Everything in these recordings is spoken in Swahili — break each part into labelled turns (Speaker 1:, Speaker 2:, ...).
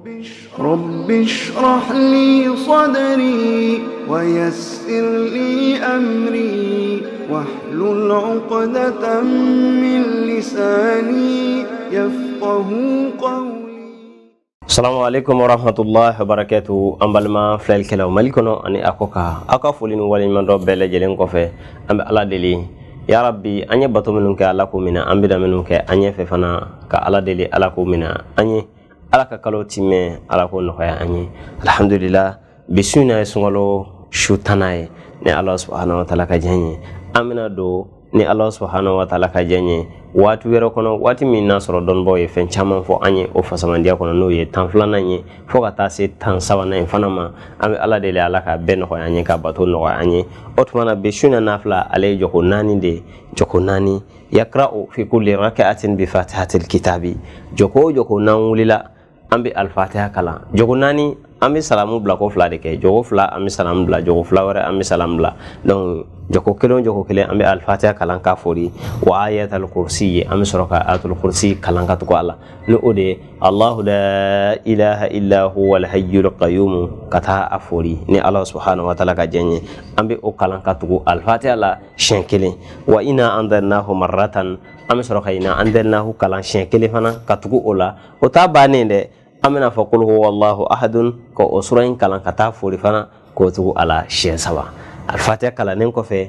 Speaker 1: رب اشرح لي صدري ويسر لي أمري واحلل عقدة من لساني يفقه قولي السلام عليكم ورحمة الله وبركاته أمبال ما فلال كلا ملكنا أني أكوكا أكافولين من رب لجلين كوفي أم الله دلي يا ربي أني ye bato minnu kɛ ala ko min na an bɛna minnu kɛ an ala ka kalo timɛ ala ko nɔgɔya an ye alhamdulila bisu na ye sunkalo su tana ye ni ala subahana wataala ka jan ye an bena don ni ala subahana wataala ka jan ye waati wɛrɛ kɔnɔ waati min n'a sɔrɔ dɔnnibaw ye fɛn caman fɔ an ye o fasamandiya kɔnɔ n'o ye tan filanan ye fɔɔ ka taa se tan sabanan ye fana ma an be ala deli ala ka bɛɛ nɔgɔya an ye ka bato nɔgɔya an ye o tuma be suna n'a fila ale ye jɔko naani de jɔko naani yakra'u fi kulli raka'atin bi fatihatil jɔko o jɔko n'an wulila an bɛ alifatiha kalan jogo naani an bɛ salamu bila ko fila de kɛ jogo fila an bɛ salamu bila jogo fila wɛrɛ an bɛ salamu bila donc jogo kelen o jogo kelen an bɛ alifatiha kalan k'a fori wa ayatul kursi ye an bɛ sɔrɔ ka ayatul kursi kalan ka tugu a la ni o de ye la ilaha illa huwa alhayyul qayyum ka taa a fori ni ala subhanahu wa taala ka jɛn an bɛ o kalan ka tugu alifatiha la siɲɛ kelen wa ina anzalnahu marratan an bɛ sɔrɔ ka ina anzalnahu kalan siɲɛ kelen fana ka tugu o la o t'a bannen dɛ an bɛna fɔ kolo ko ahadun ka o sura in kalan ka taa foli fana k'o tugu a la siɲɛ saba alifatiya kalannen kɔfɛ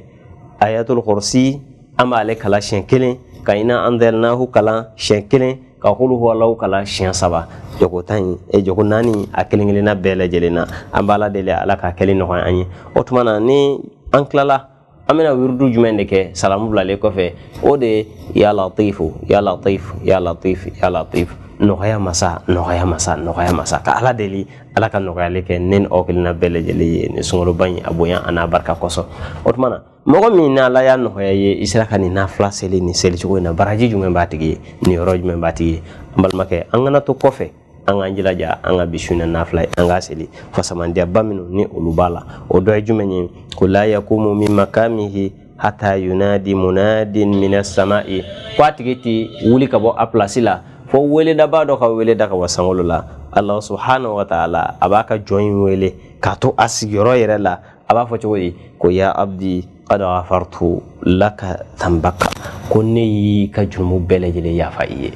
Speaker 1: ayatul kursi an b'ale kalan siɲɛ kelen ka ina anzalnahu kalan siɲɛ kelen ka kulu huwalahu kalan siɲɛ saba jogo tan in e jogo naani a kelen kelenna bɛɛ lajɛlen na an b'ala deli ala k'a kɛli nɔgɔya an ye o tuma na ni an tilala an bɛna wiridu jumɛn de kɛ salamu bilalen kɔfɛ o de ya latifu ya latifu ya latifu ya latifu nɔgɔya masa nɔgɔya masa nɔgɔya masa ka ala deli ala ka nɔgɔyali kɛ ne ni aw kelenna bɛɛ lajɛlen ye ni sunkaloba in a bonya a n'a barika kosɔn o tuma na mɔgɔ min n'ala y'a nɔgɔya ye i sera ka nin n'a fila seli nin selicogo in na baraji jumɛn b'a tigi ye nin yɔrɔ jumɛn b'a tigi ye an balimakɛ an kana to kɔfɛ an k'an jilaja an ka bi suɲɛ n'a fila ye an k'a seli fasamandiyaba minnu ni olu b'a la o dɔ ye jumɛn ye ko la yakumu min makamihi hata yunadi munadin mina sama'i ko tigi ti wuli ka bɔ a pilasi la fo weleda b'a dɔ ka weleda ka wa sankolo la alahu subhanahu wa taala a b'a ka jɔn in wele k'a to a sigiyɔrɔ yɛrɛ la a b'a fɔ cogo di ko ya abdi qad ghafartu laka dhanbaka ko ne y'i ka jurumu bɛɛ lajɛlen yafa i ye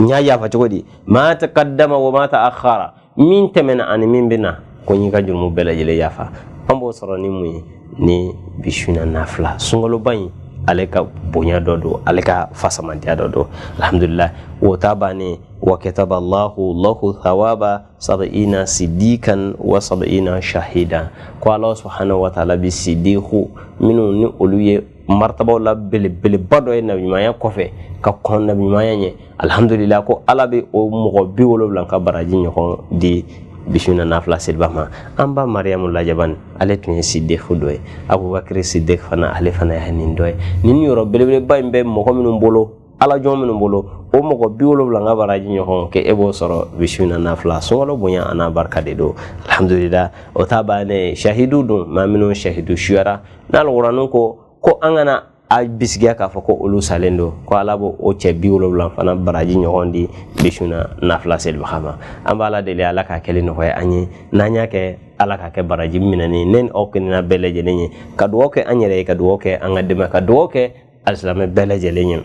Speaker 1: n y'a yafa cogo di ma taqaddama wa ma ta'akhkhara min tɛmɛna ani min bɛna ko n y'i ka jurumu bɛɛ lajɛlen yafa an b'o sɔrɔ ni mun ye ni bisu na nafila sunkaloba in aleka bonya dɔ don ale ka fasamatiya dɔ don alhamdulilah o ta bannen wa kataba allahu lahu thawaba sab'ina sidikan wa sab'ina shahida ko allah subhanahu wa ta'ala bi sidiku minu ni olu ye martabaw la belebeleba dɔ ye nabiɲumanya kɔfɛ ka kɔn nabiɲumanya ɲɛ alhamdulilah ko ala bɛ o mɔgɔ bi wolonwula ka baraji ɲɔgɔn di bisimila n'a fla seliba ma an ba mariyamu lajabani ale tun ye sidefu dɔ ye abubakiri sidek fana ale fana ye nin dɔ ye nin yɔrɔ belebeleba in bɛ mɔgɔ minnu bolo ala jɔn minnu bolo o mɔgɔ bi wolonwula ka baraji ɲɔgɔn kɛ e b'o sɔrɔ bisimila n'a fla sunkalo bonya a n'a barika de don alhamdulila o ta bannen shahidu dun maa minnu shahidu suyara n'alu ko ko an kana a bisigiya k'a fɔ ko olu salen don ko ala b'o o cɛ bi wolonwula fana baraji ɲɔgɔn di bisuna na nafila selibaga ma an b'a ala deli ala k'a kɛli nɔgɔya an ye n'an y'a kɛ ala k'a kɛ baraji minɛni ne ni aw kelenna bɛɛ lajɛlen ye ka dugawu kɛ an yɛrɛ ye ka dugawu kɛ an ka denbaya ka dugawu kɛ alisilamɛ bɛɛ lajɛlen ye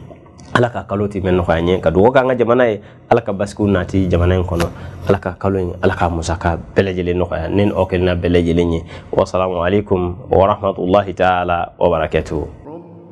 Speaker 1: ala ka kalo ti mɛn nɔgɔya ɲɛ ka dugawu k'an ka jamana ye ala ka basigiw nati jamana in kɔnɔ ala ka kalo in ala ka musaka bɛɛ lajɛlen nɔgɔya ne ni aw kelenna bɛɛ lajɛlen ye wasalamu alaikum warahmatullahi taala wabarakatuhu